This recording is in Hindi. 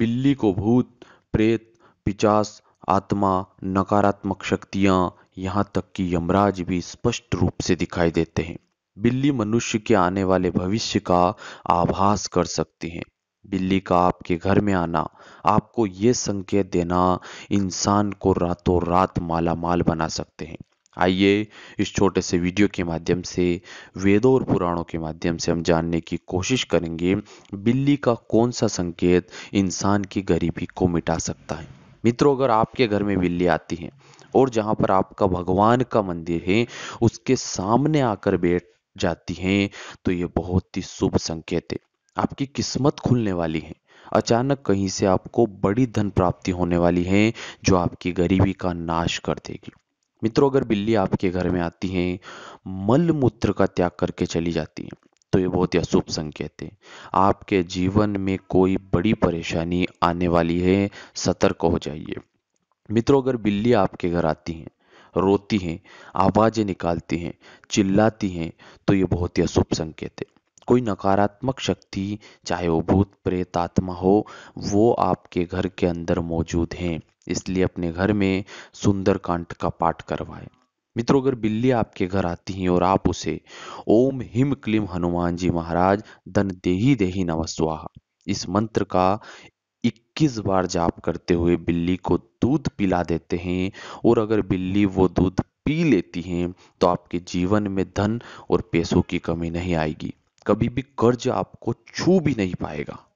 बिल्ली को भूत प्रेत पिचास आत्मा नकारात्मक शक्तियां यहां तक कि यमराज भी स्पष्ट रूप से दिखाई देते हैं बिल्ली मनुष्य के आने वाले भविष्य का आभास कर सकती है बिल्ली का आपके घर में आना आपको ये संकेत देना इंसान को रातों रात माला माल बना सकते हैं आइए इस छोटे से वीडियो के माध्यम से वेदों और पुराणों के माध्यम से हम जानने की कोशिश करेंगे बिल्ली का कौन सा संकेत इंसान की गरीबी को मिटा सकता है मित्रों अगर आपके घर में बिल्ली आती है और जहाँ पर आपका भगवान का मंदिर है उसके सामने आकर बैठ जाती है तो ये बहुत ही शुभ संकेत है आपकी किस्मत खुलने वाली है अचानक कहीं से आपको बड़ी धन प्राप्ति होने वाली है जो आपकी गरीबी का नाश कर देगी मित्रों अगर बिल्ली आपके घर में आती है मल मूत्र का त्याग करके चली जाती है तो ये बहुत ही अशुभ संकेत है आपके जीवन में कोई बड़ी परेशानी आने वाली है सतर्क हो जाइए मित्रों अगर बिल्ली आपके घर आती है रोती है आवाज़ें निकालती हैं चिल्लाती हैं तो ये बहुत ही अशुभ संकेत है कोई नकारात्मक शक्ति चाहे वो भूत प्रेत आत्मा हो वो आपके घर के अंदर मौजूद हैं इसलिए अपने घर में सुंदरकांड का पाठ करवाएं मित्रों अगर बिल्ली आपके घर आती हैं और आप उसे ओम हिम क्लीम हनुमान जी महाराज धन देही देही नमस्वाहा इस मंत्र का 21 बार जाप करते हुए बिल्ली को दूध पिला देते हैं और अगर बिल्ली वो दूध पी लेती हैं तो आपके जीवन में धन और पैसों की कमी नहीं आएगी कभी भी कर्ज आपको छू भी नहीं पाएगा